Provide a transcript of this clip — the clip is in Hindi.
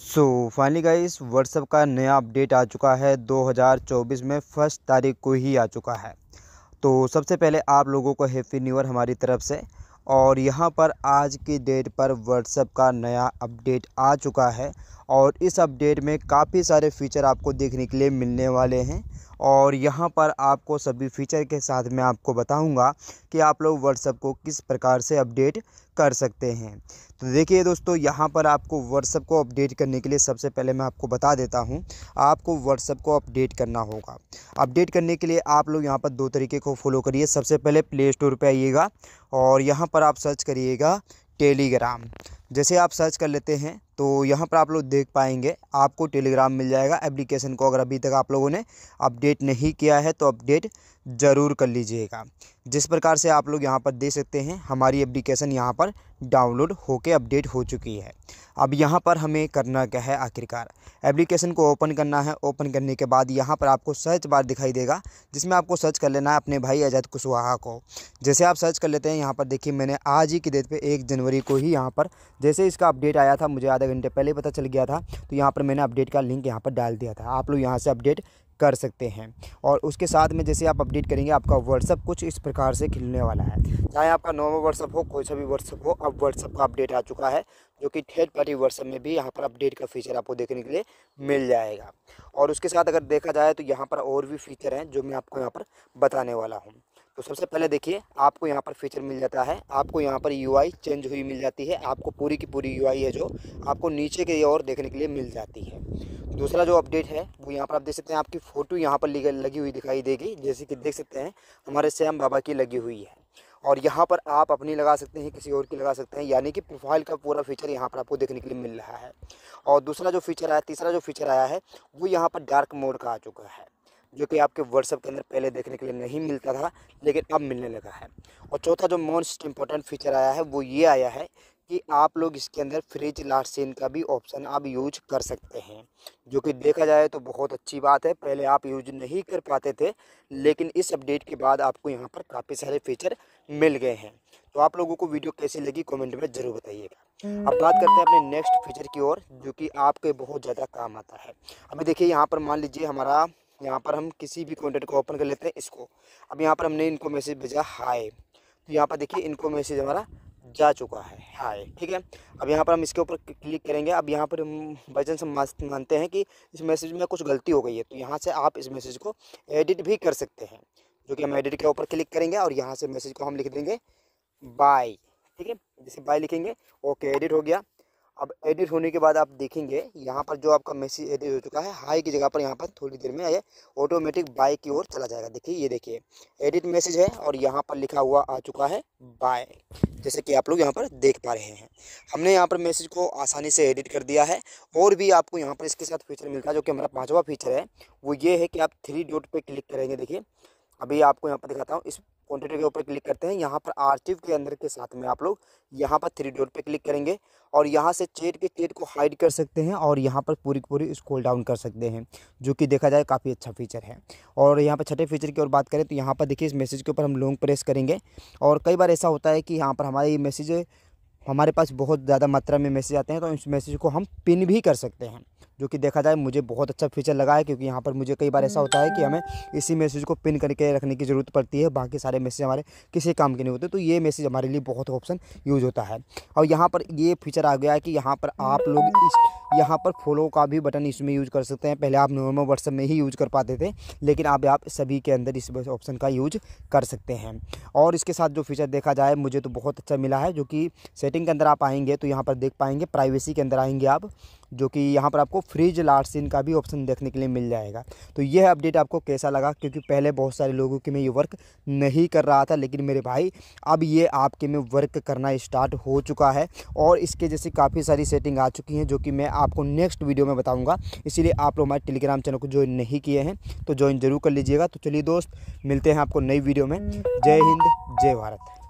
सो फाइनली गाइस व्हाट्सअप का नया अपडेट आ चुका है 2024 में फर्स्ट तारीख को ही आ चुका है तो सबसे पहले आप लोगों को हैप्पी न्यू ईयर हमारी तरफ से और यहाँ पर आज की डेट पर व्हाट्सअप का नया अपडेट आ चुका है और इस अपडेट में काफ़ी सारे फीचर आपको देखने के लिए मिलने वाले हैं और यहाँ पर आपको सभी फीचर के साथ मैं आपको बताऊँगा कि आप लोग व्हाट्सअप को किस प्रकार से अपडेट कर सकते हैं तो देखिए दोस्तों यहाँ पर आपको व्हाट्सअप को अपडेट करने के लिए सबसे पहले मैं आपको बता देता हूँ आपको व्हाट्सअप को अपडेट करना होगा अपडेट करने के लिए आप लोग यहाँ पर दो तरीके को फॉलो करिए सबसे पहले प्ले स्टोर पर आइएगा और यहाँ पर आप सर्च करिएगा टेलीग्राम जैसे आप सर्च कर लेते हैं तो यहाँ पर आप लोग देख पाएंगे आपको टेलीग्राम मिल जाएगा एप्लीकेशन को अगर अभी तक आप लोगों ने अपडेट नहीं किया है तो अपडेट ज़रूर कर लीजिएगा जिस प्रकार से आप लोग यहाँ पर देख सकते हैं हमारी एप्लीकेशन यहाँ पर डाउनलोड होके अपडेट हो चुकी है अब यहाँ पर हमें करना क्या है आखिरकार एप्लीकेशन को ओपन करना है ओपन करने के बाद यहाँ पर आपको सर्च बार दिखाई देगा जिसमें आपको सर्च कर लेना है अपने भाई आज़ाद कुशवाहा को जैसे आप सर्च कर लेते हैं यहाँ पर देखिए मैंने आज ही की डेट पर एक जनवरी को ही यहाँ पर जैसे इसका अपडेट आया था मुझे याद आधे घंटे पहले पता चल गया था तो यहाँ पर मैंने अपडेट का लिंक यहाँ पर डाल दिया था आप लोग यहाँ से अपडेट कर सकते हैं और उसके साथ में जैसे आप अपडेट करेंगे आपका व्हाट्सअप कुछ इस प्रकार से खिलने वाला है चाहे आपका नॉर्मल व्हाट्सअप हो कोई सा भी व्हाट्सअप हो अब व्हाट्सअप का अपडेट आ चुका है जो कि थर्ड पार्टी व्हाट्सअप में भी यहाँ पर अपडेट का फीचर आपको देखने के लिए मिल जाएगा और उसके साथ अगर देखा जाए तो यहाँ पर और भी फीचर हैं जो मैं आपको यहाँ पर बताने वाला हूँ तो सबसे पहले देखिए आपको यहाँ पर फीचर मिल जाता है आपको यहाँ पर यूआई चेंज हुई मिल जाती है आपको पूरी की पूरी यूआई है जो आपको नीचे की ओर देखने के लिए मिल जाती है दूसरा जो अपडेट है वो यहाँ पर आप देख सकते हैं आपकी फ़ोटो यहाँ पर लगी हुई दिखाई देगी जैसे कि देख सकते हैं हमारे श्याम बाबा की लगी हुई है और यहाँ पर आप अपनी लगा सकते हैं किसी और की लगा सकते हैं यानी कि प्रोफाइल का पूरा फीचर यहाँ पर आपको देखने के लिए मिल रहा है और दूसरा जो फीचर आया तीसरा जो फीचर आया है वो यहाँ पर डार्क मोड का आ चुका है जो कि आपके व्हाट्सअप के अंदर पहले देखने के लिए नहीं मिलता था लेकिन अब मिलने लगा है और चौथा जो मोस्ट इम्पोर्टेंट फीचर आया है वो ये आया है कि आप लोग इसके अंदर फ्रिज सीन का भी ऑप्शन आप यूज कर सकते हैं जो कि देखा जाए तो बहुत अच्छी बात है पहले आप यूज नहीं कर पाते थे लेकिन इस अपडेट के बाद आपको यहाँ पर काफ़ी सारे फीचर मिल गए हैं तो आप लोगों को वीडियो कैसी लगी कमेंट में ज़रूर बताइएगा अब बात करते हैं अपने नेक्स्ट फीचर की ओर जो कि आपके बहुत ज़्यादा काम आता है अभी देखिए यहाँ पर मान लीजिए हमारा यहाँ पर हम किसी भी कॉन्टेक्ट को ओपन कर लेते हैं इसको अब यहाँ पर हमने इनको मैसेज भेजा हाय तो यहाँ पर देखिए इनको मैसेज हमारा जा चुका है हाय ठीक है अब यहाँ पर हम इसके ऊपर क्लिक करेंगे अब यहाँ पर हम वजन से मानते हैं कि इस मैसेज में कुछ गलती हो गई है तो यहाँ से आप इस मैसेज को एडिट भी कर सकते हैं जो कि हम एडिट के ऊपर क्लिक करेंगे और यहाँ से मैसेज को हम लिख देंगे बाय ठीक है जैसे बाय लिखेंगे ओके एडिट हो गया अब एडिट होने के बाद आप देखेंगे यहाँ पर जो आपका मैसेज एडिट हो चुका है हाई की जगह पर यहाँ पर थोड़ी देर में ये ऑटोमेटिक बाय की ओर चला जाएगा देखिए ये देखिए एडिट मैसेज है और यहाँ पर लिखा हुआ आ चुका है बाय जैसे कि आप लोग यहाँ पर देख पा रहे हैं हमने यहाँ पर मैसेज को आसानी से एडिट कर दिया है और भी आपको यहाँ पर इसके साथ फीचर मिलता है जो कि हमारा पाँचवा फीचर है वो ये है कि आप थ्री डॉट पर क्लिक करेंगे देखिए अभी आपको यहाँ पर दिखाता हूँ इस क्वांटिटी के ऊपर क्लिक करते हैं यहाँ पर आर्चिव के अंदर के साथ में आप लोग यहाँ पर थ्री डोर पे क्लिक करेंगे और यहाँ से चेट के चेट को हाइड कर सकते हैं और यहाँ पर पूरी पूरी स्कोल डाउन कर सकते हैं जो कि देखा जाए काफ़ी अच्छा फीचर है और यहाँ पर छठे फीचर की और बात करें तो यहाँ पर देखिए इस मैसेज के ऊपर हम लॉन्ग प्रेस करेंगे और कई बार ऐसा होता है कि यहाँ पर हमारे ये मैसेज हमारे पास बहुत ज़्यादा मात्रा में मैसेज आते हैं तो इस मैसेज को हम पिन भी कर सकते हैं जो कि देखा जाए मुझे बहुत अच्छा फीचर लगा है क्योंकि यहाँ पर मुझे कई बार ऐसा होता है कि हम्म। हमें इसी मैसेज को पिन करके रखने की ज़रूरत पड़ती है बाकी सारे मैसेज हमारे किसी काम के नहीं होते तो ये मैसेज हमारे लिए बहुत ऑप्शन यूज़ होता है और यहाँ पर ये फीचर आ गया है कि यहाँ पर आप लोग इस यहाँ पर फॉलो का भी बटन इसमें यूज कर सकते हैं पहले आप नॉर्मल व्हाट्सअप में ही यूज कर पाते थे लेकिन अब आप सभी के अंदर इस ऑप्शन का यूज कर सकते हैं और इसके साथ जो फीचर देखा जाए मुझे तो बहुत अच्छा मिला है जो कि सेटिंग के अंदर आप आएंगे तो यहाँ पर देख पाएंगे प्राइवेसी के अंदर आएंगे आप जो कि यहाँ पर आपको फ्रीज लार्ज सीन का भी ऑप्शन देखने के लिए मिल जाएगा तो यह अपडेट आपको कैसा लगा क्योंकि पहले बहुत सारे लोगों के में ये वर्क नहीं कर रहा था लेकिन मेरे भाई अब ये आपके में वर्क करना स्टार्ट हो चुका है और इसके जैसे काफ़ी सारी सेटिंग आ चुकी हैं जो कि मैं आपको नेक्स्ट वीडियो में बताऊँगा इसीलिए आप लोग हमारे टेलीग्राम चैनल को ज्वाइन नहीं किए हैं तो ज्वाइन जरूर कर लीजिएगा तो चलिए दोस्त मिलते हैं आपको नई वीडियो में जय हिंद जय भारत